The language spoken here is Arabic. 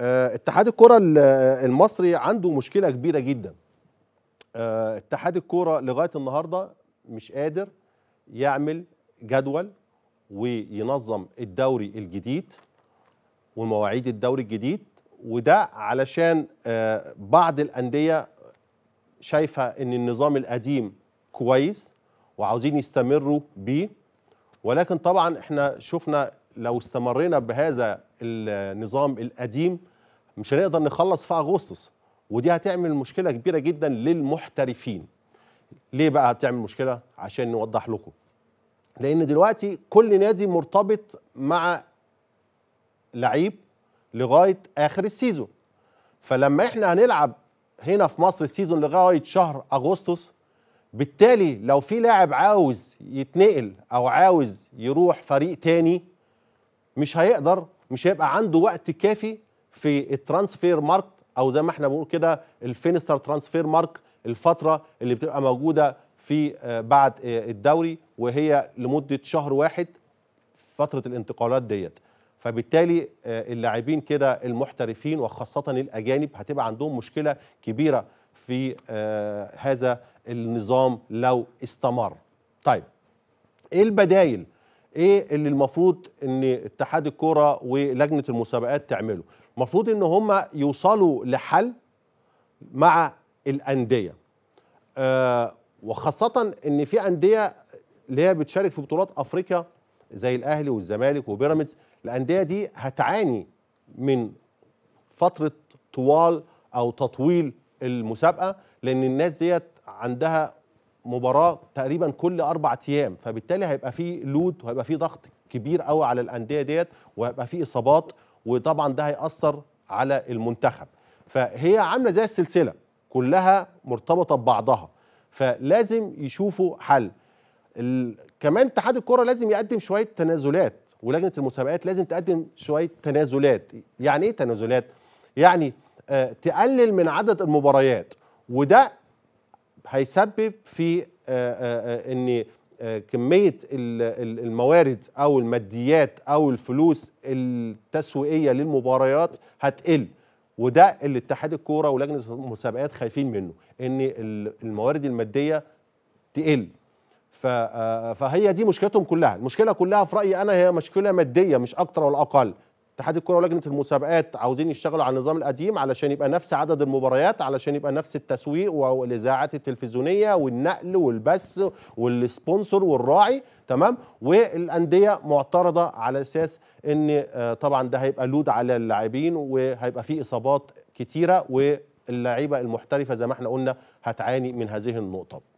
آه، اتحاد الكرة المصري عنده مشكلة كبيرة جدا آه، اتحاد الكرة لغاية النهاردة مش قادر يعمل جدول وينظم الدوري الجديد ومواعيد الدوري الجديد وده علشان آه، بعض الأندية شايفة أن النظام القديم كويس وعاوزين يستمروا بيه ولكن طبعا احنا شفنا لو استمرينا بهذا النظام القديم مش هنقدر نخلص في اغسطس ودي هتعمل مشكله كبيره جدا للمحترفين ليه بقى هتعمل مشكله عشان نوضح لكم لان دلوقتي كل نادي مرتبط مع لعيب لغايه اخر السيزون فلما احنا هنلعب هنا في مصر السيزون لغايه شهر اغسطس بالتالي لو في لاعب عاوز يتنقل او عاوز يروح فريق تاني مش هيقدر مش هيبقى عنده وقت كافي في الترانسفير مارك او زي ما احنا بنقول كده الفينستر ترانسفير مارك الفتره اللي بتبقى موجوده في آه، بعد آه، الدوري وهي لمده شهر واحد فتره الانتقالات ديت فبالتالي آه، اللاعبين كده المحترفين وخاصه الاجانب هتبقى عندهم مشكله كبيره في هذا النظام لو استمر طيب ايه البدايل ايه اللي المفروض ان اتحاد الكوره ولجنه المسابقات تعمله المفروض ان هم يوصلوا لحل مع الانديه آه وخاصه ان في انديه اللي هي بتشارك في بطولات افريقيا زي الاهلي والزمالك وبيراميدز الانديه دي هتعاني من فتره طوال او تطويل المسابقه لان الناس ديت عندها مباراه تقريبا كل اربع ايام فبالتالي هيبقى في لود وهيبقى في ضغط كبير قوي على الانديه ديت وهيبقى في اصابات وطبعا ده هياثر على المنتخب فهي عامله زي السلسله كلها مرتبطه ببعضها فلازم يشوفوا حل ال... كمان اتحاد الكره لازم يقدم شويه تنازلات ولجنه المسابقات لازم تقدم شويه تنازلات يعني ايه تنازلات يعني آه تقلل من عدد المباريات وده هيسبب في آه، آه، آه، ان كميه الموارد او الماديات او الفلوس التسويقيه للمباريات هتقل وده اللي اتحاد الكوره ولجنه المسابقات خايفين منه ان الموارد الماديه تقل فهي دي مشكلتهم كلها المشكله كلها في رايي انا هي مشكله ماديه مش اكتر ولا اقل اتحاد الكره ولجنه المسابقات عاوزين يشتغلوا على النظام القديم علشان يبقى نفس عدد المباريات علشان يبقى نفس التسويق والاذاعات التلفزيونيه والنقل والبث والسبونسر والراعي تمام والانديه معترضه على اساس ان آه، طبعا ده هيبقى لود على اللاعبين وهيبقى فيه اصابات كتيره واللعيبه المحترفه زي ما احنا قلنا هتعاني من هذه النقطه